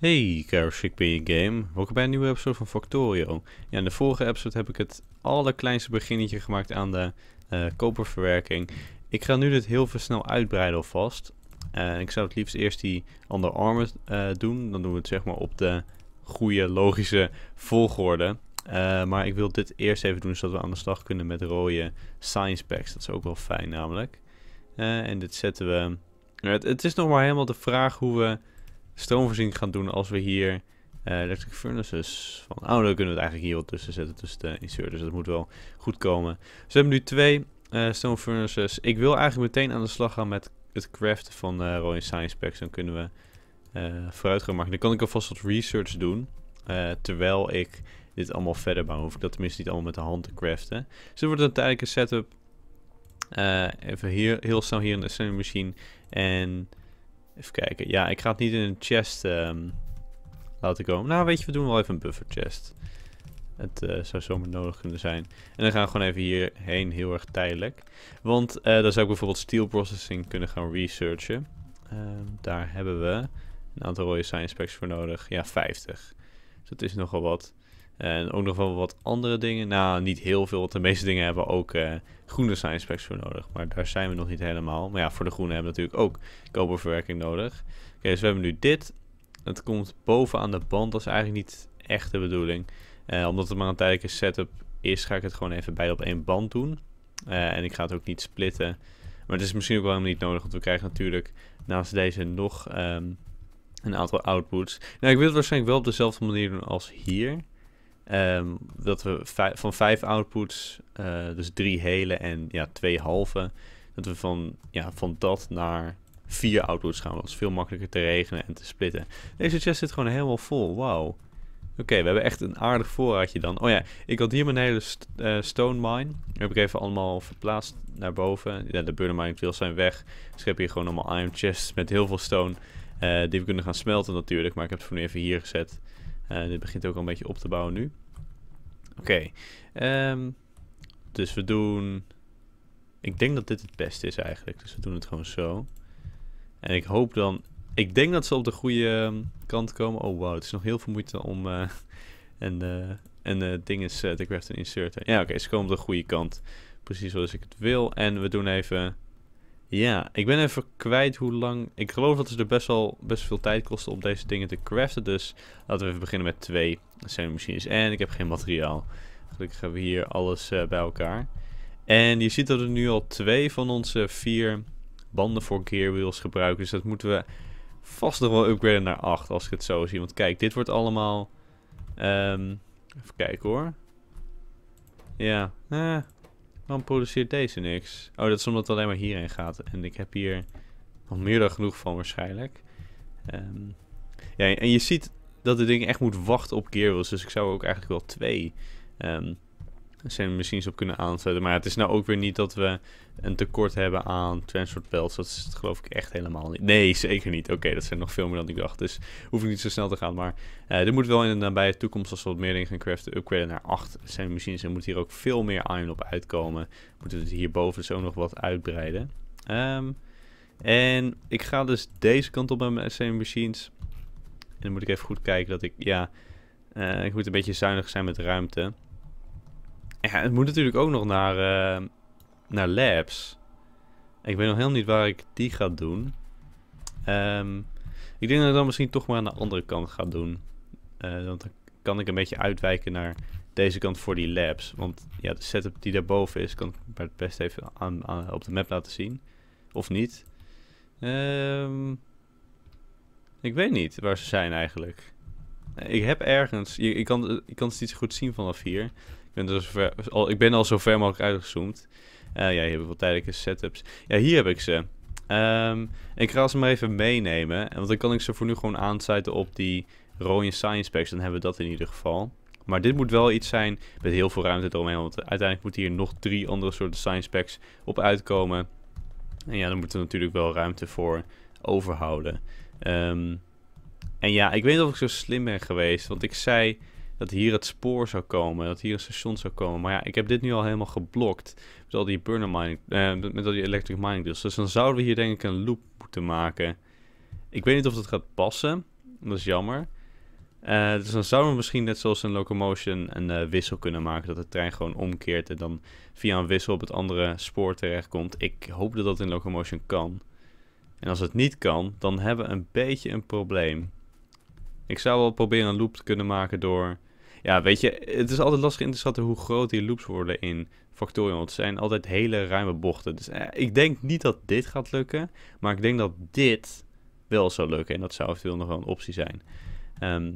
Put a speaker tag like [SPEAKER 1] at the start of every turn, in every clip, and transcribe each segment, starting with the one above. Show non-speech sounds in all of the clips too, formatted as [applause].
[SPEAKER 1] Hey, Karashik ben je game. Welkom bij een nieuwe episode van Factorio. Ja, in de vorige episode heb ik het allerkleinste beginnetje gemaakt aan de eh, koperverwerking. Ik ga nu dit heel veel snel uitbreiden alvast. Eh, ik zou het liefst eerst die andere Armour eh, doen. Dan doen we het zeg maar op de goede logische volgorde. maar ik wil dit eerst even doen zodat we aan de slag kunnen met rode science packs. Dat is ook wel fijn namelijk. en dit zetten we... Nou, het, het is nog maar helemaal de vraag hoe we stroomvoorziening gaan doen als we hier uh, electric furnaces van... Oh, dan kunnen we het eigenlijk hier wat tussen zetten, tussen de insert. Dus dat moet wel goed komen. Dus we hebben nu twee uh, eh, stone furnaces. Ik wil eigenlijk meteen aan de slag gaan met het craften van uh, eh, Royal Science Packs. Dan kunnen we vooruit gaan maken. Dan kan ik alvast wat research doen. terwijl ik dit allemaal verder bouw. Hoef ik dat tenminste niet allemaal met de hand te craften. Dus dit wordt een tijdelijke setup. even hier, heel snel hier een assembly machine. En Even kijken. Ja, ik ga het niet in een chest ehm, laten komen. Nou, weet je, we doen wel even een buffer chest. Het eh, zou zomaar nodig kunnen zijn. En dan gaan we gewoon even hierheen, heel erg tijdelijk. Want uh, eh, daar zou ik bijvoorbeeld steel processing kunnen gaan researchen. Ehm, daar hebben we een aantal rode science packs voor nodig. Ja, 50. Dus dat is nogal wat. En ook nog wel wat andere dingen. Nou, niet heel veel, want de meeste dingen hebben ook eh, groene science specs voor nodig. Maar daar zijn we nog niet helemaal. Maar ja, voor de groene hebben we natuurlijk ook koperverwerking nodig. Oké, dus we hebben nu dit. Het komt bovenaan de band. Dat is eigenlijk niet echt de bedoeling. Eh, omdat het maar een tijdelijke setup is, ga ik het gewoon even bij op één band doen. Eh, en ik ga het ook niet splitten. Maar het is misschien ook wel helemaal niet nodig, want we krijgen natuurlijk naast deze nog ehm, een aantal outputs. Nou, ik wil het waarschijnlijk wel op dezelfde manier doen als hier. Ehm, dat we van vijf outputs, eh, dus drie hele en ja, twee halve, dat we van, ja, van dat naar vier outputs gaan. Dat is veel makkelijker te regenen en te splitten. Deze chest zit gewoon helemaal vol, wauw. Oké, we hebben echt een aardig voorraadje dan. Oh ja, ik had hier mijn hele eh, stone mine. Die heb ik even allemaal verplaatst naar boven. Ja, de burner mine wil zijn weg. Dus ik heb hier gewoon allemaal iron chests met heel veel stone. Eh, die we kunnen gaan smelten natuurlijk, maar ik heb het voor nu even hier gezet. Eh, dit begint ook al een beetje op te bouwen nu. Oké. Ehm, dus we doen... Ik denk dat dit het beste is eigenlijk. Dus we doen het gewoon zo. En ik hoop dan... Ik denk dat ze op de goede ehm, kant komen. Oh wow, het is nog heel veel moeite om... Eh, [laughs] en uh, en uh, ding is... Uh, te inserten. Ja oké, ze komen op de goede kant. Precies zoals ik het wil. En we doen even... Ja, ik ben even kwijt hoe lang. Ik geloof dat ze er best wel best veel tijd kosten om deze dingen te craften. Dus laten we even beginnen met twee. Dat machines. En ik heb geen materiaal. Gelukkig hebben we hier alles eh, bij elkaar. En je ziet dat er nu al twee van onze vier banden voor wheels gebruiken. Dus dat moeten we vast nog wel upgraden naar acht, als ik het zo zie. Want kijk, dit wordt allemaal... Ehm, even kijken hoor. Ja, eh, produceert deze niks? Oh, dat is omdat het alleen maar hierheen gaat. En ik heb hier nog meer dan genoeg van waarschijnlijk. Ehm, ja, en je ziet dat het ding echt moet wachten op Gearwheels. Dus ik zou ook eigenlijk wel twee ehm, zijn machines op kunnen aanzetten, Maar het is nou ook weer niet dat we een tekort hebben aan transport belts. Dat is het geloof ik echt helemaal niet. Nee, zeker niet. Oké, dat zijn nog veel meer dan ik dacht. Dus hoef ik niet zo snel te gaan. Maar uh, eh, dit moet wel in de nabije toekomst, als we wat meer dingen gaan craften, upgraden naar 8 zijn machines. En moet hier ook veel meer iron op uitkomen. Moeten we het hierboven zo nog wat uitbreiden. Ehm, en ik ga dus deze kant op met mijn machines. En dan moet ik even goed kijken dat ik, ja, eh, ik moet een beetje zuinig zijn met ruimte. Ja, het moet natuurlijk ook nog naar, eh, naar labs. Ik weet nog helemaal niet waar ik die ga doen. Ehm, ik denk dat ik dan misschien toch maar aan de andere kant ga doen. Eh, want dan kan ik een beetje uitwijken naar deze kant voor die labs. Want ja, de setup die daarboven is, kan ik bij het best even aan, op de map laten zien. Of niet. Ehm, ik weet niet waar ze zijn eigenlijk. Ik heb ergens, ik, kan, ik kan het niet zo goed zien vanaf hier. Ik ben, al, ik ben al zo ver mogelijk uitgezoomd. Eh, ja, hier hebt we tijdelijke setups. Ja, hier heb ik ze. Ehm, ik ga ze maar even meenemen. Want dan kan ik ze voor nu gewoon aansluiten op die rode Science Packs. Dan hebben we dat in ieder geval. Maar dit moet wel iets zijn met heel veel ruimte eromheen. Want uiteindelijk moeten hier nog drie andere soorten science packs op uitkomen. En ja, dan moeten we natuurlijk wel ruimte voor overhouden. Ehm, en ja, ik weet niet of ik zo slim ben geweest. Want ik zei dat hier het spoor zou komen, dat hier een station zou komen. Maar ja, ik heb dit nu al helemaal geblokt met al die burner mining, eh, met al die electric mining deals. Dus dan zouden we hier denk ik een loop moeten maken. Ik weet niet of dat gaat passen, dat is jammer. Eh, dus dan zouden we misschien net zoals een locomotion een eh, wissel kunnen maken. Dat de trein gewoon omkeert en dan via een wissel op het andere spoor terechtkomt. Ik hoop dat dat in locomotion kan. En als het niet kan, dan hebben we een beetje een probleem. Ik zou wel proberen een loop te kunnen maken door ja, weet je, het is altijd lastig in te schatten hoe groot die loops worden in Factorial. Want het zijn altijd hele ruime bochten. Dus eh, ik denk niet dat dit gaat lukken. Maar ik denk dat dit wel zou lukken. En dat zou eventueel nog wel een optie zijn. Ehm,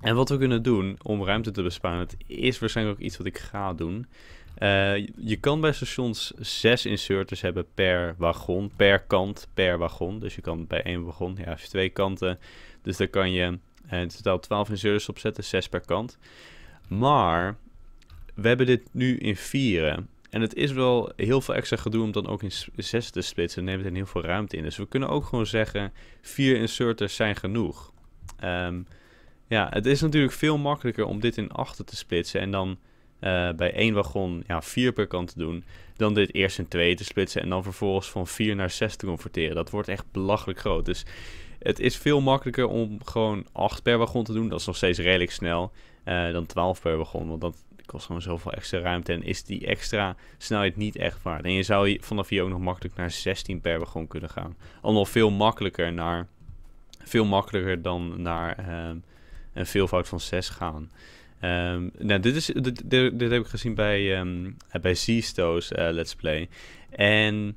[SPEAKER 1] en wat we kunnen doen om ruimte te besparen, het is waarschijnlijk ook iets wat ik ga doen. Eh, je kan bij stations zes inserters hebben per wagon, per kant per wagon. Dus je kan bij één wagon, ja, twee kanten. Dus dan kan je en in totaal 12 inserters opzetten, 6 per kant. Maar we hebben dit nu in vieren. En het is wel heel veel extra gedoe om dan ook in zes te splitsen. neemt het heel veel ruimte in. Dus we kunnen ook gewoon zeggen, vier inserters zijn genoeg. Ehm, ja, het is natuurlijk veel makkelijker om dit in achten te splitsen. En dan eh, bij één wagon ja, vier per kant te doen. Dan dit eerst in twee te splitsen. En dan vervolgens van vier naar zes te converteren. Dat wordt echt belachelijk groot. Dus het is veel makkelijker om gewoon 8 per wagon te doen. Dat is nog steeds redelijk snel eh, dan 12 per wagon. Want dat kost gewoon zoveel extra ruimte. En is die extra snelheid niet echt waard. En je zou vanaf hier ook nog makkelijk naar 16 per wagon kunnen gaan. nog veel makkelijker naar. Veel makkelijker dan naar ehm, een veelvoud van 6 gaan. Ehm, nou, dit, is, dit, dit, heb ik gezien bij, um, bij Seasto's uh, eh, Let's Play. En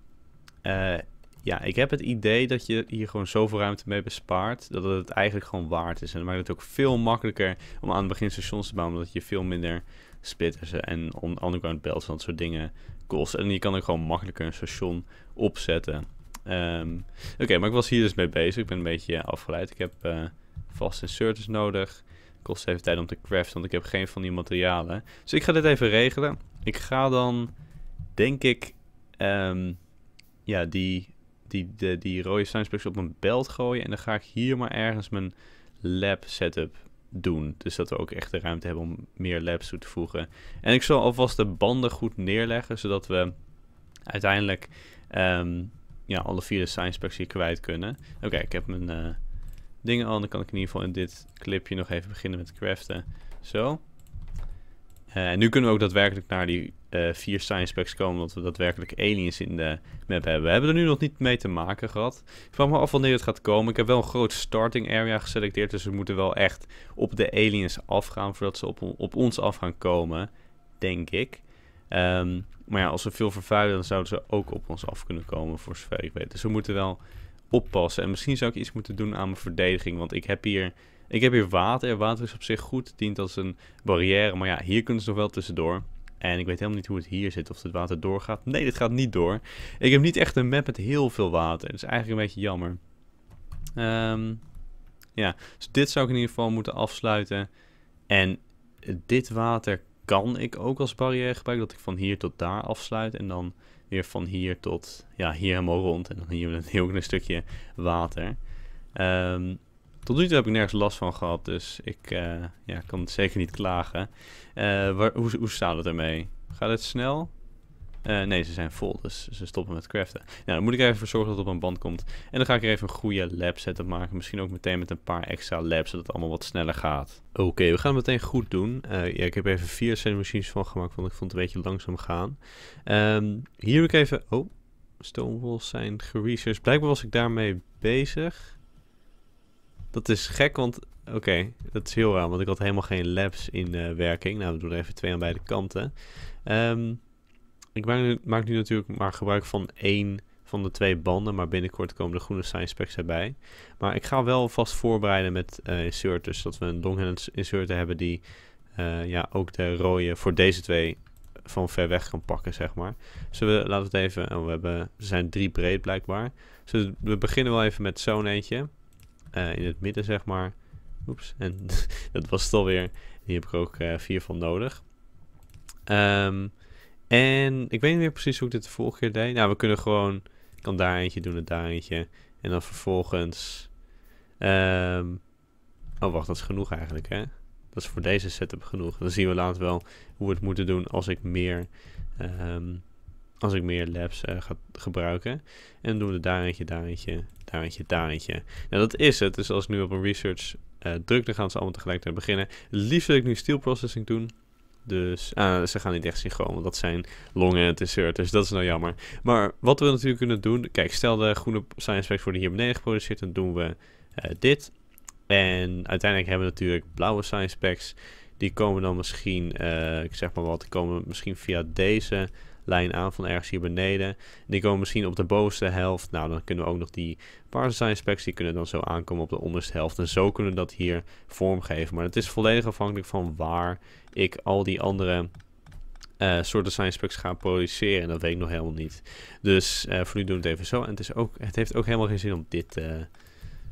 [SPEAKER 1] eh, ja, ik heb het idee dat je hier gewoon zoveel ruimte mee bespaart. Dat het eigenlijk gewoon waard is. En dat maakt het ook veel makkelijker om aan het begin stations te bouwen. Omdat je veel minder splitters en underground belts en dat soort dingen kost. En je kan ook gewoon makkelijker een station opzetten. Ehm, oké, maar ik was hier dus mee bezig. Ik ben een beetje afgeleid. Ik heb uh, vast inserters nodig. Kost even tijd om te craften, want ik heb geen van die materialen. Dus ik ga dit even regelen. Ik ga dan, denk ik, ehm, ja, die die, die rode science op mijn belt gooien. En dan ga ik hier maar ergens mijn lab setup doen. Dus dat we ook echt de ruimte hebben om meer labs toe te voegen. En ik zal alvast de banden goed neerleggen, zodat we uiteindelijk ehm, ja, alle vier de science packs hier kwijt kunnen. Oké, ik heb mijn eh, dingen al. Dan kan ik in ieder geval in dit clipje nog even beginnen met craften. Zo. Eh, en nu kunnen we ook daadwerkelijk naar die eh, vier science packs komen, omdat we daadwerkelijk aliens in de map hebben. We hebben er nu nog niet mee te maken gehad. Ik vraag me af wanneer het gaat komen. Ik heb wel een groot starting area geselecteerd, dus we moeten wel echt op de aliens afgaan voordat ze op, op ons af gaan komen, denk ik. Ehm, maar ja, als we veel vervuilen, dan zouden ze ook op ons af kunnen komen, voor zover ik weet. Dus we moeten wel oppassen. En misschien zou ik iets moeten doen aan mijn verdediging, want ik heb hier ik heb hier water. Water is op zich goed. Dient als een barrière. Maar ja, hier kunnen ze nog wel tussendoor. En ik weet helemaal niet hoe het hier zit. Of het water doorgaat. Nee, dit gaat niet door. Ik heb niet echt een map met heel veel water. Dat is eigenlijk een beetje jammer. Um, ja, dus dit zou ik in ieder geval moeten afsluiten. En dit water kan ik ook als barrière gebruiken. Dat ik van hier tot daar afsluit. En dan weer van hier tot ja, hier helemaal rond. En dan hier met een heel klein stukje water. Ehm. Tot nu toe heb ik nergens last van gehad, dus ik uh, ja, kan zeker niet klagen. Eh, waar, hoe, hoe staat het ermee? Gaat het snel? Eh, nee, ze zijn vol, dus ze stoppen met craften. Nou, dan moet ik er even voor zorgen dat het op een band komt. En dan ga ik er even een goede lab setup maken. Misschien ook meteen met een paar extra labs, zodat het allemaal wat sneller gaat. Oké, we gaan het meteen goed doen. ja, ik heb even vier machines van gemaakt, want ik vond het een beetje langzaam gaan. Ehm, hier heb ik even... Oh, stonewalls zijn geresearched. Blijkbaar was ik daarmee bezig. Dat is gek, want... Oké, dat is heel raar, want ik had helemaal geen labs in eh, werking. Nou, we doen er even twee aan beide kanten. Ehm, ik maak nu, nu, natuurlijk maar gebruik van één van de twee banden, maar binnenkort komen de groene science specs erbij. Maar ik ga wel vast voorbereiden met uh, inserters, zodat we een longhand inserter hebben die eh, ja, ook de rode voor deze twee van ver weg kan pakken, zeg maar. Zullen we, laten we het even, oh, we, hebben, er zijn drie breed blijkbaar. Dus we beginnen wel even met zo'n eentje. Eh, in het midden, zeg maar. Oeps, en [laughs] dat was het alweer. Hier heb ik ook eh, vier van nodig. Ehm, en ik weet niet meer precies hoe ik dit de vorige keer deed. Nou, we kunnen gewoon... Ik kan daar eentje doen en daar eentje. En dan vervolgens... Ehm, oh, wacht, dat is genoeg eigenlijk, hè? Dat is voor deze setup genoeg. Dan zien we later wel hoe we het moeten doen als ik meer... Ehm, als ik meer labs eh, ga gebruiken. En doen we daar eentje, daar eentje, daantje, daantje. Nou, dat is het. Dus als ik nu op een research eh, druk, dan gaan ze allemaal tegelijkertijd beginnen. liefst wil ik nu steel processing doen. Dus ah, ze gaan niet echt synchroon, dat zijn longen en dessert, dus dat is nou jammer. Maar wat we natuurlijk kunnen doen, kijk, stel de groene science voor worden hier beneden geproduceerd, dan doen we eh, dit. En uiteindelijk hebben we natuurlijk blauwe science packs. Die komen dan misschien, uh, ik zeg maar wat, komen misschien via deze lijn aan van ergens hier beneden. Die komen misschien op de bovenste helft. Nou, dan kunnen we ook nog die paardensaai-specs, die kunnen dan zo aankomen op de onderste helft. En zo kunnen we dat hier vormgeven. Maar het is volledig afhankelijk van waar ik al die andere eh, soorten science specs gaan produceren. Dat weet ik nog helemaal niet. Dus eh, voor nu doen we het even zo. En het, is ook, het heeft ook helemaal geen zin om dit eh,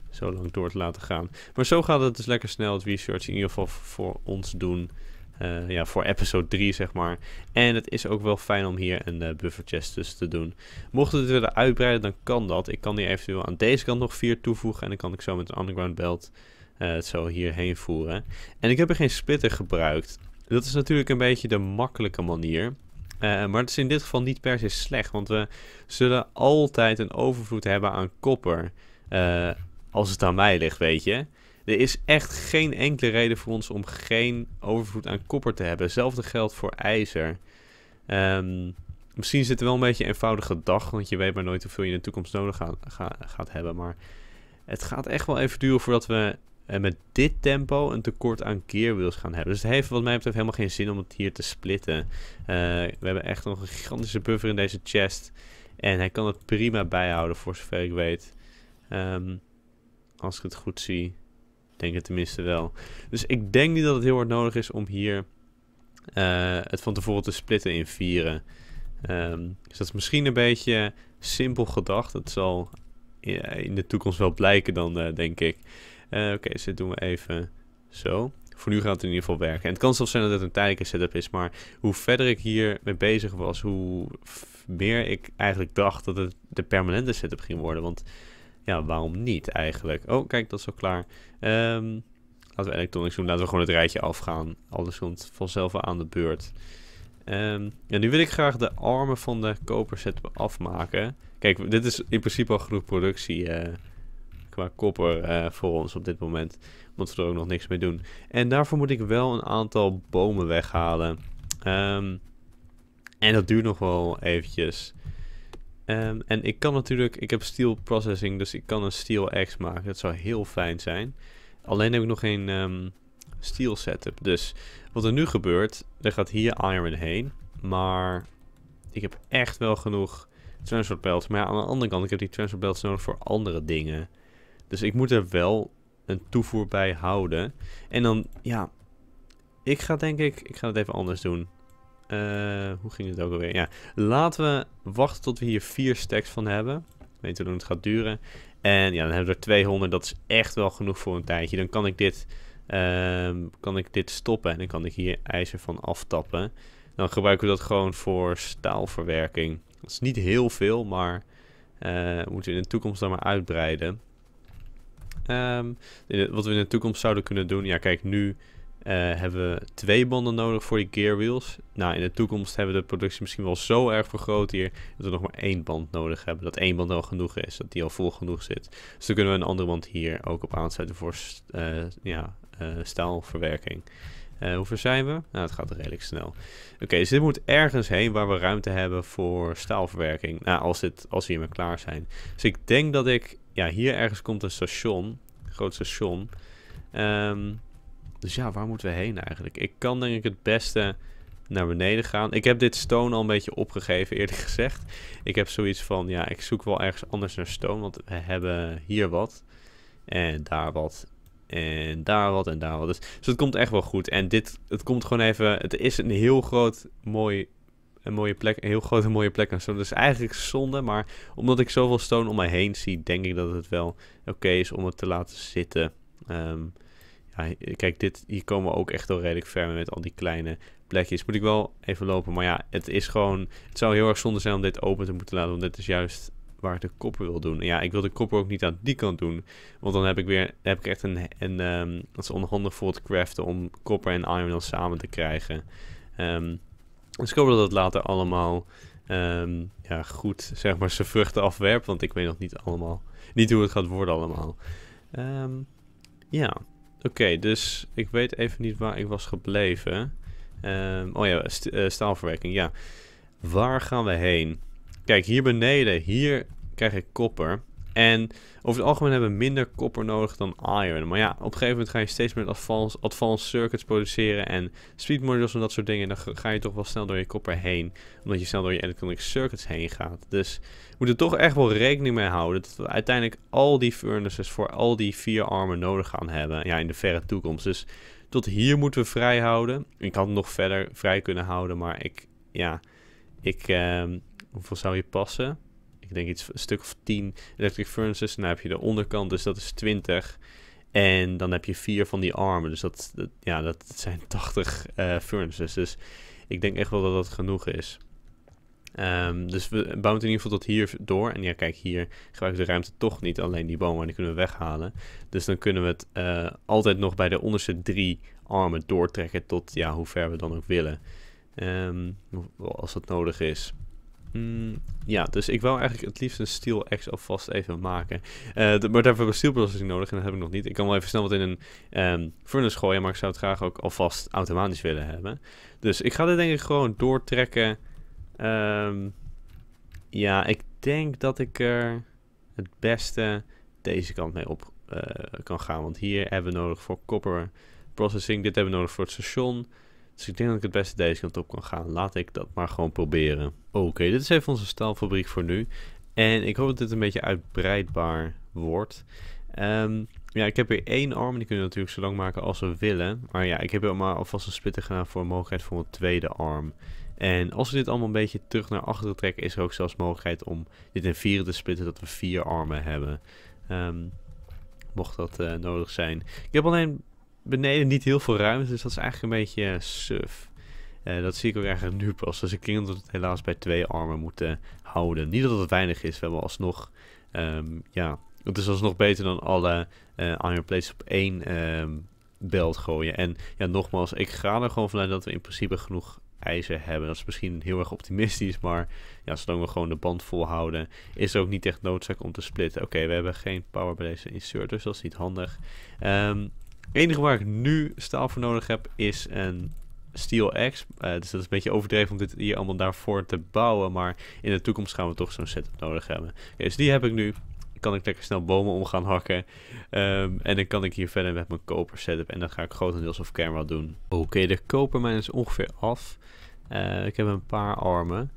[SPEAKER 1] zo lang door te laten gaan. Maar zo gaat het dus lekker snel het research in ieder geval voor ons doen. Eh, ja, voor episode 3, zeg maar. En het is ook wel fijn om hier een eh, buffer chest tussen te doen. Mocht we het willen uitbreiden, dan kan dat. Ik kan hier eventueel aan deze kant nog 4 toevoegen. En dan kan ik zo met een underground belt uh, het zo hierheen voeren. En ik heb er geen splitter gebruikt. Dat is natuurlijk een beetje de makkelijke manier. maar het is in dit geval niet per se slecht, want we zullen altijd een overvloed hebben aan kopper. als het aan mij ligt, weet je. Er is echt geen enkele reden voor ons om geen overvloed aan koper te hebben. Hetzelfde geldt voor ijzer. Ehm, misschien zit er wel een beetje een eenvoudige dag, want je weet maar nooit hoeveel je in de toekomst nodig gaat, gaat hebben. Maar het gaat echt wel even duren voordat we eh, met dit tempo een tekort aan keerwiels gaan hebben. Dus het heeft wat mij betreft helemaal geen zin om het hier te splitten. Eh, we hebben echt nog een gigantische buffer in deze chest. En hij kan het prima bijhouden voor zover ik weet. Ehm, als ik het goed zie denk het tenminste wel. Dus ik denk niet dat het heel hard nodig is om hier eh, het van tevoren te splitten in vieren. Ehm, dus dat is misschien een beetje simpel gedacht. Dat zal eh, in de toekomst wel blijken dan, eh, denk ik. Oké, okay, dus dit doen we even zo. Voor nu gaat het in ieder geval werken. En het kan zelfs zijn dat het een tijdelijke setup is. Maar hoe verder ik hier mee bezig was, hoe meer ik eigenlijk dacht dat het de permanente setup ging worden. Want ja, waarom niet eigenlijk? Oh, kijk, dat is al klaar. Ehm, laten we electronics doen. Laten we gewoon het rijtje afgaan. Alles komt vanzelf aan de beurt. Ehm, ja, nu wil ik graag de armen van de koper set afmaken. Kijk, dit is in principe al genoeg productie eh, qua koper eh, voor ons op dit moment. Omdat we er ook nog niks mee doen. En daarvoor moet ik wel een aantal bomen weghalen. Ehm, en dat duurt nog wel eventjes. Ehm, en ik kan natuurlijk, ik heb steel processing, dus ik kan een steel axe maken. Dat zou heel fijn zijn. Alleen heb ik nog geen ehm, steel setup. Dus wat er nu gebeurt, er gaat hier iron heen. Maar ik heb echt wel genoeg transfer belts. Maar ja, aan de andere kant, ik heb die transfer belts nodig voor andere dingen. Dus ik moet er wel een toevoer bij houden. En dan, ja, ik ga denk ik, ik ga het even anders doen. Eh, hoe ging het ook alweer? Ja, laten we wachten tot we hier vier stacks van hebben. Weten hoe het gaat duren. En ja, dan hebben we er 200. Dat is echt wel genoeg voor een tijdje. Dan kan ik dit, ehm, kan ik dit stoppen. En dan kan ik hier ijzer van aftappen. Dan gebruiken we dat gewoon voor staalverwerking. Dat is niet heel veel, maar moeten eh, we moeten in de toekomst dan maar uitbreiden. Ehm, wat we in de toekomst zouden kunnen doen. Ja, kijk, nu eh, hebben we twee banden nodig voor die gearwheels. Nou, in de toekomst hebben we de productie misschien wel zo erg vergroot hier... dat we nog maar één band nodig hebben. Dat één band al genoeg is, dat die al vol genoeg zit. Dus dan kunnen we een andere band hier ook op aansluiten voor eh, ja, eh, staalverwerking. Uh, hoe ver zijn we? Nou, het gaat redelijk snel. Oké, dus dit moet ergens heen waar we ruimte hebben voor staalverwerking. Nou, als, dit, als we hiermee klaar zijn. Dus ik denk dat ik... Ja, hier ergens komt een station. groot station. Ehm. Dus ja, waar moeten we heen eigenlijk? Ik kan denk ik het beste naar beneden gaan. Ik heb dit stone al een beetje opgegeven eerlijk [laughs] gezegd. Ik heb zoiets van, ja, ik zoek wel ergens anders naar stone. Want we hebben hier wat. En daar wat. En daar wat en daar wat. Dus, dus het komt echt wel goed. En dit, het komt gewoon even... Het is een heel groot, mooi een mooie plek, een heel grote mooie plek en zo. Dus is eigenlijk zonde, maar omdat ik zoveel stone om mij heen zie, denk ik dat het wel oké is om het te laten zitten. Um, kijk, dit, hier komen we ook echt al redelijk ver met al die kleine plekjes. Moet ik wel even lopen. Maar ja, het is gewoon. Het zou heel erg zonde zijn om dit open te moeten laten. Want dit is juist waar ik de koppen wil doen. ja, ik wil de koppen ook niet aan die kant doen. Want dan heb ik weer. Heb ik echt een. een um, dat is onhandig voor het craften om koppen en iron samen te krijgen. Ehm, dus ik hoop dat het later allemaal. Ehm, ja, goed, zeg maar, zijn vruchten afwerpt. Want ik weet nog niet allemaal. Niet hoe het gaat worden, allemaal. ja. Oké, dus ik weet even niet waar ik was gebleven. Ehm, oh ja, eh, staalverwerking, ja. Waar gaan we heen? Kijk, hier beneden, hier krijg ik koper. En over het algemeen hebben we minder koper nodig dan iron. Maar ja, op een gegeven moment ga je steeds meer advanced, advanced circuits produceren en speed modules en dat soort dingen. En dan ga je toch wel snel door je koper heen, omdat je snel door je electronic circuits heen gaat. Dus we moeten toch echt wel rekening mee houden dat we uiteindelijk al die furnaces voor al die vier armen nodig gaan hebben. Ja, in de verre toekomst. Dus tot hier moeten we vrij houden. Ik had het nog verder vrij kunnen houden, maar ik, ja, ik, ehm, hoeveel zou je passen? ik denk iets, een stuk of 10 electric furnaces. En dan heb je de onderkant, dus dat is 20. En dan heb je vier van die armen. Dus dat, ja, dat zijn 80 [laughs] eh, furnaces. Dus ik denk echt wel dat dat genoeg is. Ehm, dus we bouwen het in ieder geval tot hier door. En ja, kijk, hier gebruiken we de ruimte toch niet. Alleen die bomen, die kunnen we weghalen. Dus dan kunnen we het eh, altijd nog bij de onderste drie armen doortrekken tot ja, hoe ver we dan ook willen. Ehm, als dat nodig is. Mm, ja, dus ik wil eigenlijk het liefst een Steel X alvast even maken. Uh, maar daarvoor hebben we steelprocessing nodig en dat heb ik nog niet. Ik kan wel even snel wat in een um, furnace gooien, maar ik zou het graag ook alvast automatisch willen hebben. Dus ik ga dit denk ik gewoon doortrekken. Ehm, ja, ik denk dat ik er het beste deze kant mee op eh, kan gaan. Want hier hebben we nodig voor copper processing. Dit hebben we nodig voor het station. Dus ik denk dat ik het beste deze kant op kan gaan. Laat ik dat maar gewoon proberen. Oké, dit is even onze staalfabriek voor nu. En ik hoop dat dit een beetje uitbreidbaar wordt. Ehm, ja, ik heb hier één arm. Die kunnen we natuurlijk zo lang maken als we willen. Maar ja, ik heb er maar alvast een splitter gedaan voor een mogelijkheid voor een tweede arm. En als we dit allemaal een beetje terug naar achteren trekken, is er ook zelfs mogelijkheid om dit in vieren te splitten, dat we vier armen hebben. Ehm, mocht dat eh, nodig zijn. Ik heb alleen beneden niet heel veel ruimte, dus dat is eigenlijk een beetje eh, suf. Eh, dat zie ik ook eigenlijk nu pas. Dus ik denk dat we het helaas bij twee armen moeten eh, houden. Niet dat het weinig is, we hebben alsnog... Ehm, ja, het is alsnog beter dan alle uh, iron plates op één um, belt gooien. En ja, nogmaals, ik ga er gewoon vanuit dat we in principe genoeg ijzer hebben. Dat is misschien heel erg optimistisch, maar ja, zolang we gewoon de band volhouden, is er ook niet echt noodzaak om te splitten. Oké, we hebben geen power bij deze Dus dat is niet handig. Um, het enige waar ik nu staal voor nodig heb is een steel axe. Eh, dus dat is een beetje overdreven om dit hier allemaal daarvoor te bouwen. Maar in de toekomst gaan we toch zo'n setup nodig hebben. dus die heb ik nu. Kan ik lekker snel bomen om gaan hakken. Ehm, en dan kan ik hier verder met mijn koper setup. En dan ga ik grotendeels of camera doen. Oké, de de kopermijn is ongeveer af. Eh, ik heb een paar armen.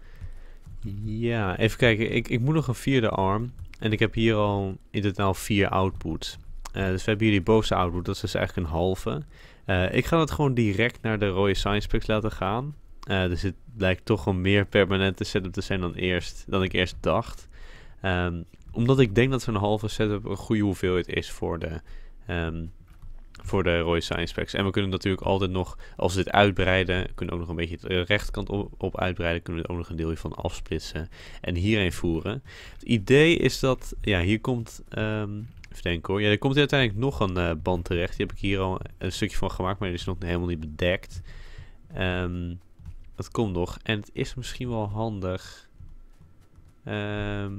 [SPEAKER 1] Ja, even kijken. Ik, ik moet nog een vierde arm. En ik heb hier al in totaal vier outputs. Eh, dus we hebben die bovenste output, dat is dus eigenlijk een halve. Eh, ik ga het gewoon direct naar de rode science picks laten gaan. Eh, dus het lijkt toch een meer permanente setup te zijn dan, eerst, dan ik eerst dacht. Ehm, omdat ik denk dat zo'n halve setup een goede hoeveelheid is voor de, ehm, voor de rode science packs. En we kunnen natuurlijk altijd nog, als we dit uitbreiden, kunnen we ook nog een beetje de rechterkant op, op uitbreiden. Kunnen we er ook nog een deel van afsplitsen en hierheen voeren. Het idee is dat, ja, hier komt... Ehm, Even denken hoor. Ja, er komt uiteindelijk nog een eh, band terecht. Die heb ik hier al een stukje van gemaakt, maar die is nog helemaal niet bedekt. Ehm, dat komt nog. En het is misschien wel handig. Ehm,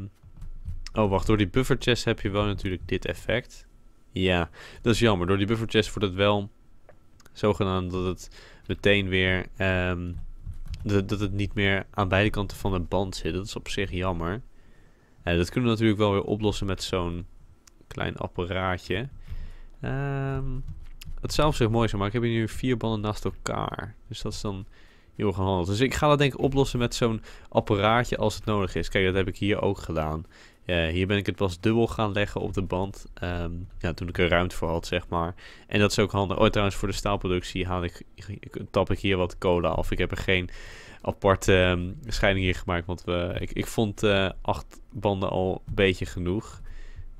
[SPEAKER 1] oh, wacht. Door die buffer chest heb je wel natuurlijk dit effect. Ja, dat is jammer. Door die buffer chest wordt het wel zogenaamd dat het meteen weer... Ehm, dat, het niet meer aan beide kanten van de band zit. Dat is op zich jammer. Uh, dat kunnen we natuurlijk wel weer oplossen met zo'n klein apparaatje. Um, het zou zich mooi zijn, maar ik heb hier nu vier banden naast elkaar. Dus dat is dan heel gehandeld. Dus ik ga dat denk ik oplossen met zo'n apparaatje als het nodig is. Kijk, dat heb ik hier ook gedaan. hier ben ik het pas dubbel gaan leggen op de band. Ehm, ja, toen ik er ruimte voor had, zeg maar. En dat is ook handig. Ooit oh, trouwens, voor de staalproductie haal ik, tap ik hier wat cola af. Ik heb er geen aparte um, scheiding hier gemaakt. Want we, ik, ik vond eh, acht banden al een beetje genoeg.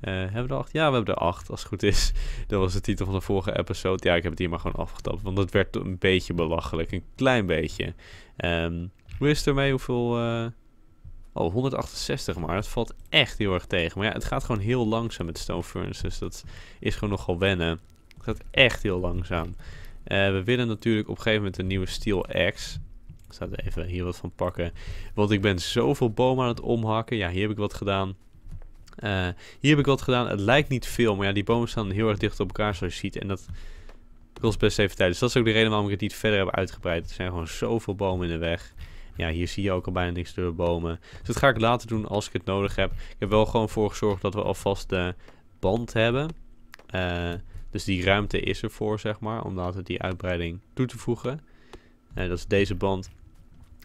[SPEAKER 1] Eh, hebben we er acht? Ja, we hebben er acht, als het goed is. [laughs] Dat was de titel van de vorige episode. Ja, ik heb het hier maar gewoon afgetapt, want het werd een beetje belachelijk. Een klein beetje. Ehm, hoe is het ermee? Hoeveel... Eh, oh, 168 maar. het valt echt heel erg tegen. Maar ja, het gaat gewoon heel langzaam met Stone Furnaces. Dus dat is gewoon nogal wennen. Het gaat echt heel langzaam. Eh, we willen natuurlijk op een gegeven moment een nieuwe Steel Axe. Ik zal er even hier wat van pakken. Want ik ben zoveel bomen aan het omhakken. Ja, hier heb ik wat gedaan. Eh, hier heb ik wat gedaan. Het lijkt niet veel, maar ja, die bomen staan heel erg dicht op elkaar zoals je ziet. En dat kost best even tijd. Dus dat is ook de reden waarom ik het niet verder heb uitgebreid. Er zijn gewoon zoveel bomen in de weg. Ja, hier zie je ook al bijna niks door de bomen. Dus dat ga ik later doen als ik het nodig heb. Ik heb wel gewoon voor gezorgd dat we alvast de band hebben. Eh, dus die ruimte is ervoor, zeg maar, om later die uitbreiding toe te voegen. Eh, dat is deze band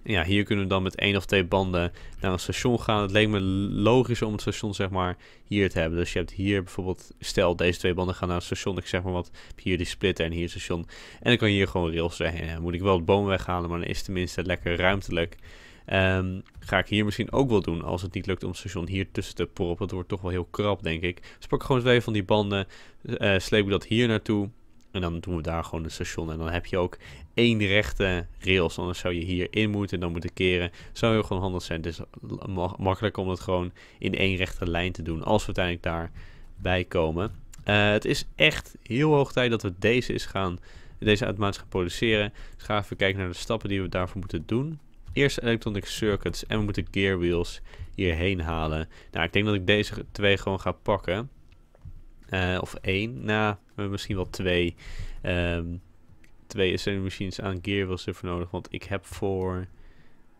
[SPEAKER 1] ja, hier kunnen we dan met één of twee banden naar een station gaan. Het leek me logisch om het station zeg maar hier te hebben. Dus je hebt hier bijvoorbeeld, stel deze twee banden gaan naar het station. Ik zeg maar wat, hier die splitter en hier het station. En dan kan je hier gewoon rails erheen. moet ik wel het boom weghalen, maar dan is het tenminste lekker ruimtelijk. Ehm, ga ik hier misschien ook wel doen als het niet lukt om het station hier tussen te proppen. Dat wordt toch wel heel krap, denk ik. Dus gewoon twee van die banden, uh, sleep ik dat hier naartoe. En dan doen we daar gewoon een station. En dan heb je ook één rechte rails. Anders zou je hierin moeten en dan moeten keren. Zou heel gewoon handig zijn. Het is dus om het gewoon in één rechte lijn te doen. Als we uiteindelijk daarbij komen. Eh, het is echt heel hoog tijd dat we deze is gaan deze automatisch gaan produceren. Dus ga even kijken naar de stappen die we daarvoor moeten doen. Eerst electronic circuits en we moeten gearwheels hierheen halen. Nou, ik denk dat ik deze twee gewoon ga pakken. Eh, of één, nou, misschien wel twee. Um, twee assembly machines aan gearwheels nodig. Want ik heb voor,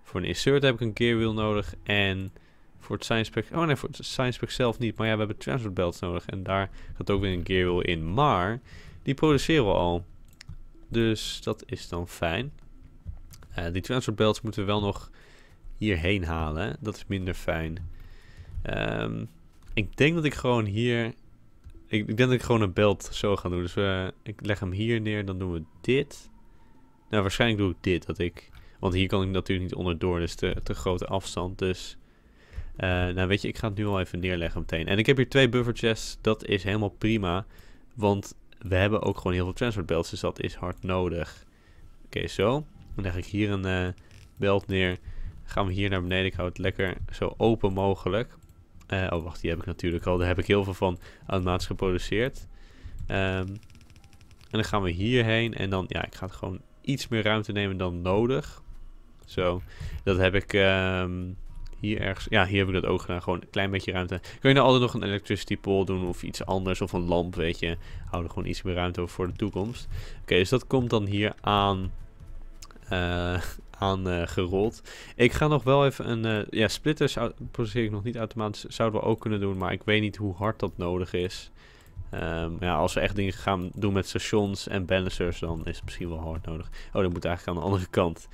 [SPEAKER 1] voor een insert heb ik een gearwheel nodig. En voor het science pack, oh nee, voor het science pack zelf niet. Maar ja, we hebben transport belts nodig. En daar gaat ook weer een gearwheel in. Maar die produceren we al. Dus dat is dan fijn. Eh, die transfer belts moeten we wel nog hierheen halen. Dat is minder fijn. Ehm, ik denk dat ik gewoon hier ik, ik denk dat ik gewoon een belt zo ga doen. Dus uh, ik leg hem hier neer, dan doen we dit. Nou, waarschijnlijk doe ik dit. Dat ik, want hier kan ik natuurlijk niet onderdoor, dus te, te grote afstand. Dus, eh, nou weet je, ik ga het nu al even neerleggen meteen. En ik heb hier twee buffer chests, dat is helemaal prima. Want we hebben ook gewoon heel veel transfer belts, dus dat is hard nodig. Oké, zo. Dan leg ik hier een eh, belt neer. gaan we hier naar beneden. Ik hou het lekker zo open mogelijk. Eh, oh, wacht, die heb ik natuurlijk al. Daar heb ik heel veel van automatisch geproduceerd. Ehm, en dan gaan we hierheen. En dan, ja, ik ga gewoon iets meer ruimte nemen dan nodig. Zo, dat heb ik ehm, hier ergens... Ja, hier heb ik dat ook gedaan. Gewoon een klein beetje ruimte. Kun je nou altijd nog een electricity pole doen of iets anders. Of een lamp, weet je. Hou er gewoon iets meer ruimte over voor de toekomst. Oké, dus dat komt dan hier aan... Eh, aan eh, gerold. Ik ga nog wel even een... Uh, ja, splitters produceer ik nog niet automatisch. Zouden we ook kunnen doen, maar ik weet niet hoe hard dat nodig is. Um, ja, als we echt dingen gaan doen met stations en balancers, dan is het misschien wel hard nodig. Oh, dat moet eigenlijk aan de andere kant.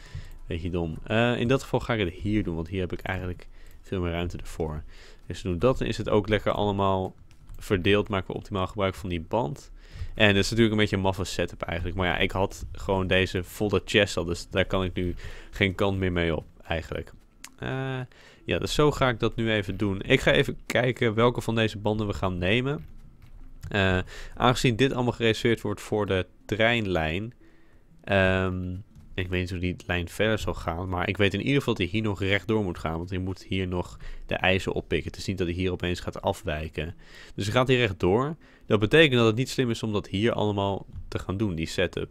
[SPEAKER 1] Beetje dom. Eh, in dat geval ga ik het hier doen, want hier heb ik eigenlijk veel meer ruimte ervoor. Dus doen dat, dan is het ook lekker allemaal verdeeld. Maken we optimaal gebruik van die band. En dat is natuurlijk een beetje een maffe setup eigenlijk. Maar ja, ik had gewoon deze volle chest al. Dus daar kan ik nu geen kant meer mee op eigenlijk. Uh, ja, dus zo ga ik dat nu even doen. Ik ga even kijken welke van deze banden we gaan nemen. Eh, aangezien dit allemaal gereserveerd wordt voor de treinlijn... Ehm. Ik weet niet hoe die lijn verder zal gaan. Maar ik weet in ieder geval dat hij hier nog rechtdoor moet gaan. Want hij moet hier nog de eisen oppikken. Het is niet dat hij hier opeens gaat afwijken. Dus hij gaat hier rechtdoor. Dat betekent dat het niet slim is om dat hier allemaal te gaan doen, die setup.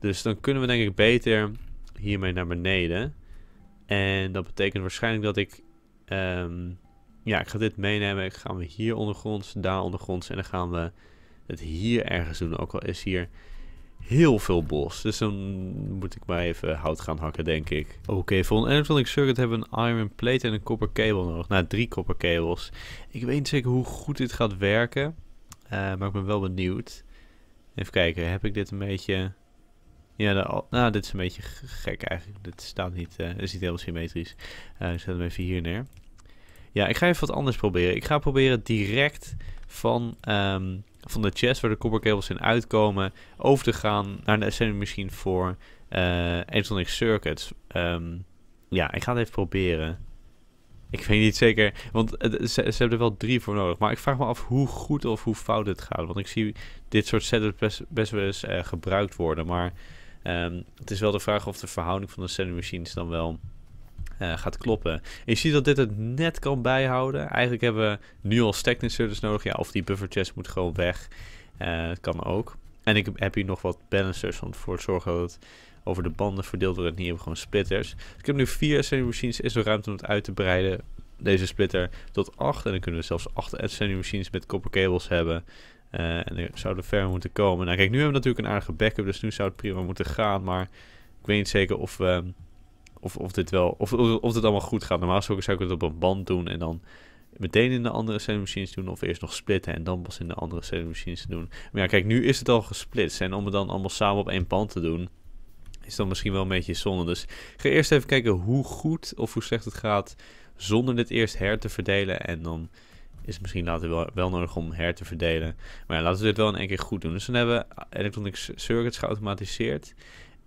[SPEAKER 1] Dus dan kunnen we denk ik beter hiermee naar beneden. En dat betekent waarschijnlijk dat ik... Ehm, ja, ik ga dit meenemen. Ik gaan we hier ondergronds, daar ondergronds. En dan gaan we het hier ergens doen. Ook al is hier heel veel bos. Dus dan moet ik maar even hout gaan hakken, denk ik. Oké, okay, voor een electronic circuit hebben we een iron plate en een copper kabel nodig. Nou, drie copper kabels. Ik weet niet zeker hoe goed dit gaat werken. Eh, maar ik ben wel benieuwd. Even kijken, heb ik dit een beetje... Ja, nou, dit is een beetje gek eigenlijk. Dit staat niet, uh, is niet helemaal symmetrisch. Uh, ik zet hem even hier neer. Ja, ik ga even wat anders proberen. Ik ga proberen direct van... Ehm, van de chest waar de copper cables in uitkomen, over te gaan naar de assembly machine voor uh, Electronic Circuits. Ehm, ja, ik ga het even proberen. Ik weet niet zeker, want ze, hebben er wel drie voor nodig. Maar ik vraag me af hoe goed of hoe fout het gaat. Want ik zie dit soort setups best, best wel eens eh, gebruikt worden. Maar ehm, het is wel de vraag of de verhouding van de assembly machines dan wel eh, gaat kloppen. En je ziet dat dit het net kan bijhouden. Eigenlijk hebben we nu al stack service nodig. Ja, of die buffer chest moet gewoon weg. Uh, kan ook. En ik heb hier nog wat balancers om voor te zorgen dat het over de banden verdeeld wordt. hier hebben we gewoon splitters. Dus ik heb nu vier assembly machines. Is er ruimte om het uit te breiden deze splitter tot 8. En dan kunnen we zelfs 8 assembly machines met copper cables hebben. Uh, en er zouden ver moeten komen. Nou kijk, nu hebben we natuurlijk een aardige backup. Dus nu zou het prima moeten gaan. Maar ik weet niet zeker of we of, of dit wel, of, of dit allemaal goed gaat. Normaal zou ik, het op een band doen en dan meteen in de andere sending machines doen. Of eerst nog splitten en dan pas in de andere sending machines doen. Maar ja, kijk, nu is het al gesplitst. En om het dan allemaal samen op één band te doen, is dan misschien wel een beetje zonde. Dus ik ga eerst even kijken hoe goed of hoe slecht het gaat zonder dit eerst her te verdelen. En dan is het misschien later wel, wel nodig om her te verdelen. Maar ja, laten we dit wel in één keer goed doen. Dus dan hebben we Electronic Circuits geautomatiseerd.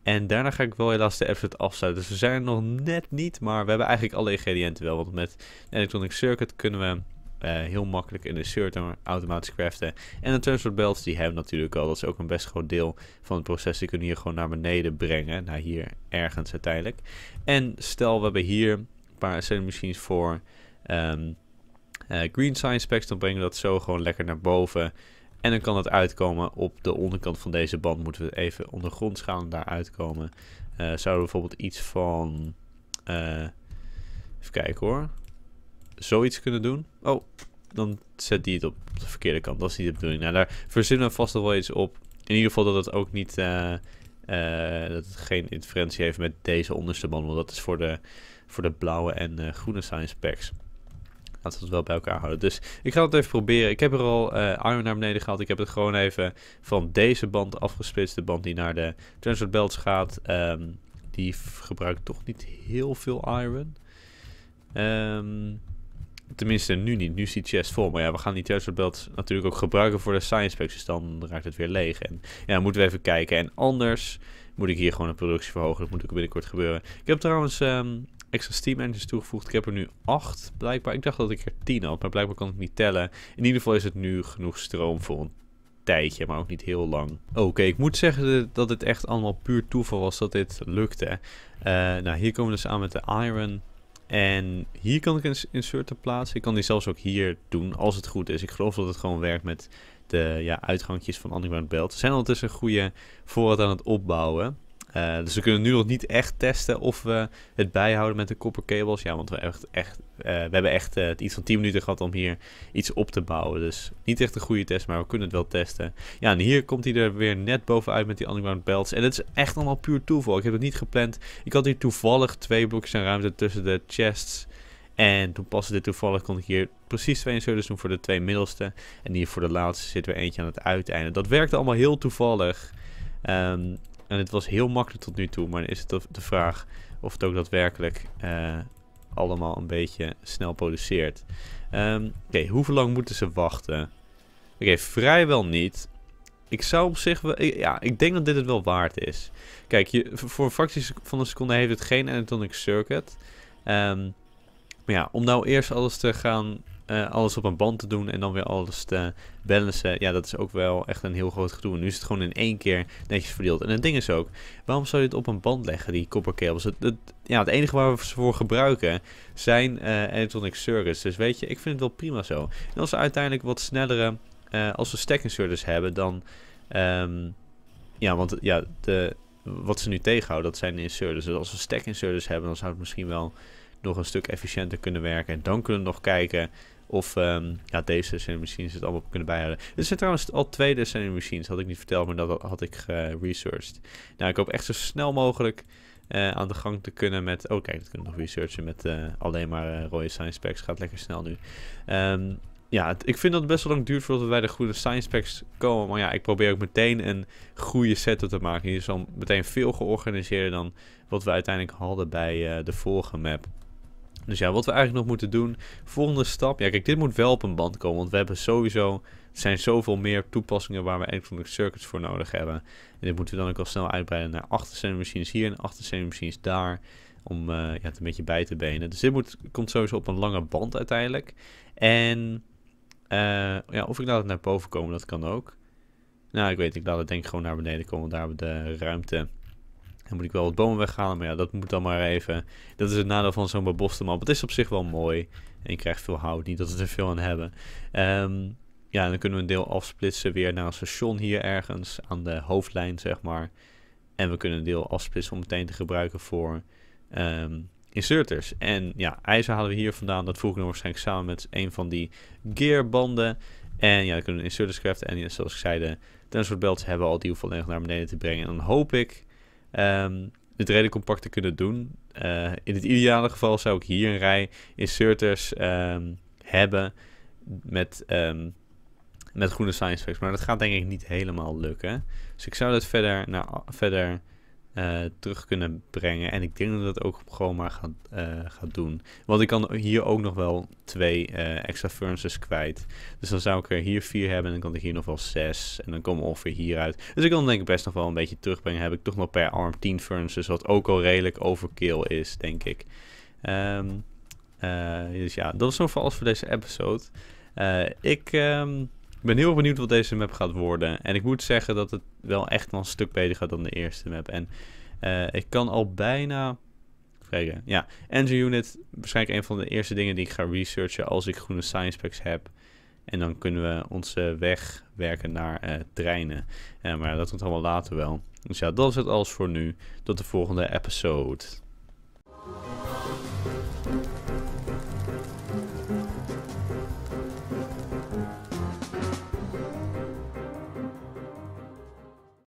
[SPEAKER 1] En daarna ga ik wel helaas de episode afsluiten. Dus we zijn er nog net niet, maar we hebben eigenlijk alle ingrediënten wel. Want met de Electronic Circuit kunnen we eh, heel makkelijk in de shirt automatisch craften. En de transport belts, die hebben natuurlijk al. Dat is ook een best groot deel van het proces. Die kunnen hier gewoon naar beneden brengen. Naar hier ergens uiteindelijk. En stel we hebben hier een paar assembly machines voor ehm, eh, green science specs, Dan brengen we dat zo gewoon lekker naar boven. En dan kan het uitkomen op de onderkant van deze band. Moeten we even ondergronds gaan daar uitkomen. Eh, zouden we bijvoorbeeld iets van... Eh, even kijken hoor. Zoiets kunnen doen. Oh, dan zet die het op de verkeerde kant. Dat is niet de bedoeling. Nou, daar verzinnen we vast wel iets op. In ieder geval dat het ook niet... Eh, dat het geen interferentie heeft met deze onderste band. Want dat is voor de, voor de blauwe en groene science packs. Laten we het wel bij elkaar houden. Dus ik ga het even proberen. Ik heb er al iron eh, naar beneden gehaald. Ik heb het gewoon even van deze band afgesplitst. De band die naar de transfer belts gaat. Um, die gebruikt toch niet heel veel iron. Ehm, tenminste, nu niet. Nu ziet chest vol. Maar ja, we gaan die transfer belts natuurlijk ook gebruiken voor de science packs. Dus dan raakt het weer leeg. En ja, moeten we even kijken. En anders moet ik hier gewoon een productie verhogen. Dat moet ook binnenkort gebeuren. Ik heb trouwens um, extra Steam Engines toegevoegd. Ik heb er nu 8 blijkbaar. Ik dacht dat ik er 10 had, maar blijkbaar kan ik niet tellen. In ieder geval is het nu genoeg stroom voor een tijdje, maar ook niet heel lang. Oké, ik moet zeggen dat het echt allemaal puur toeval was dat dit lukte. Eh, nou, hier komen we dus aan met de Iron. En hier kan ik een insert plaatsen. Ik kan die zelfs ook hier doen, als het goed is. Ik geloof dat het gewoon werkt met de ja, uitgangjes van Underground Belt. Ze zijn dus een goede voorraad aan het opbouwen. Eh, dus we kunnen nu nog niet echt testen of we het bijhouden met de kopperkabels. Ja, want we, echt, eh, we hebben echt eh, iets van 10 minuten gehad om hier iets op te bouwen. Dus niet echt een goede test, maar we kunnen het wel testen. Ja, en hier komt hij er weer net bovenuit met die underground belts. En het is echt allemaal puur toeval. Ik heb het niet gepland. Ik had hier toevallig twee blokjes en ruimte tussen de chests. En toen paste dit toevallig, kon ik hier precies twee inserters doen voor de twee middelste. En hier voor de laatste zit we eentje aan het uiteinde. Dat werkte allemaal heel toevallig. Um, en het was heel makkelijk tot nu toe, maar is het de vraag of het ook daadwerkelijk eh, allemaal een beetje snel produceert. Ehm, oké, okay, lang moeten ze wachten? Oké, vrijwel niet. Ik zou op zich wel... Ja, ik denk dat dit het wel waard is. Kijk, je, voor fractie van een seconde heeft het geen Anatonic Circuit. Ehm, maar ja, om nou eerst alles te gaan eh, alles op een band te doen en dan weer alles te balancen. Ja, dat is ook wel echt een heel groot gedoe. Nu is het gewoon in één keer netjes verdeeld. En het ding is ook, waarom zou je het op een band leggen, die copperkabels? Het, het, ja, het enige waar we ze voor gebruiken zijn uh, electronic circuits. Dus weet je, ik vind het wel prima zo. En als we uiteindelijk wat snellere, eh, als we stack inserters hebben, dan... Ehm, ja, want ja, de, wat ze nu tegenhouden, dat zijn de inserters. Dus als we stack inserters hebben, dan zou het misschien wel nog een stuk efficiënter kunnen werken. En dan kunnen we nog kijken of um, ja, deze Sony Machines het allemaal kunnen bijhouden. Er zijn trouwens al twee Sony Machines, had ik niet verteld, maar dat had ik geresearched. Nou, ik hoop echt zo snel mogelijk eh, aan de gang te kunnen met... Oh kijk, dat kunnen nog researchen met eh, alleen maar uh, rode science packs. Gaat lekker snel nu. Ehm, ja, ik vind dat het best wel lang duurt voordat we bij de goede science packs komen. Maar ja, ik probeer ook meteen een goede setup te maken. Hier is al meteen veel georganiseerder dan wat we uiteindelijk hadden bij de vorige map. Dus ja, wat we eigenlijk nog moeten doen. Volgende stap. Ja, kijk, dit moet wel op een band komen. Want we hebben sowieso. Er zijn zoveel meer toepassingen waar we de circuits voor nodig hebben. En dit moeten we dan ook al snel uitbreiden naar 8 machines hier en 8 machines daar. Om eh, ja, het een beetje bij te benen. Dus dit moet, komt sowieso op een lange band uiteindelijk. En eh, ja, of ik laat het naar boven komen, dat kan ook. Nou, ik weet, ik laat het denk ik gewoon naar beneden komen. daar hebben we de ruimte. Dan moet ik wel wat bomen weghalen, maar ja, dat moet dan maar even. Dat is het nadeel van zo'n beboste map. Het is op zich wel mooi. En je krijgt veel hout, niet dat we er veel aan hebben. Ehm, ja, dan kunnen we een deel afsplitsen weer naar een station hier ergens. Aan de hoofdlijn, zeg maar. En we kunnen een deel afsplitsen om meteen te gebruiken voor um, inserters. En ja, ijzer halen we hier vandaan. Dat ik nog waarschijnlijk samen met een van die gearbanden. En ja, dan kunnen we inserters craften. En zoals ik zei, de belts hebben al die hoeveelheid naar beneden te brengen. En dan hoop ik Um, ehm, het redelijk compact te kunnen doen. Eh, in het ideale geval zou ik hier een rij inserters ehm, hebben met, um, met groene science facts. Maar dat gaat denk ik niet helemaal lukken. Dus ik zou dat verder, naar, verder eh, terug kunnen brengen. En ik denk dat ik dat ook gewoon maar gaat, eh, gaat doen. Want ik kan hier ook nog wel twee eh, extra furnaces kwijt. Dus dan zou ik er hier vier hebben en dan kan ik hier nog wel zes. En dan komen we ongeveer hieruit. Dus ik kan denk ik best nog wel een beetje terugbrengen. Heb ik toch nog per arm tien furnaces, wat ook al redelijk overkill is, denk ik. Um, dus ja, dat is nog voor alles voor deze episode. ik... Ehm, ik ben heel benieuwd wat deze map gaat worden. En ik moet zeggen dat het wel echt wel een stuk beter gaat dan de eerste map. En eh, ik kan al bijna... Kijken, ja. Engine Unit, waarschijnlijk een van de eerste dingen die ik ga researchen als ik groene science packs heb. En dan kunnen we onze weg werken naar eh, treinen. Uh, maar dat komt allemaal later wel. Dus ja, dat is het alles voor nu. Tot de volgende episode.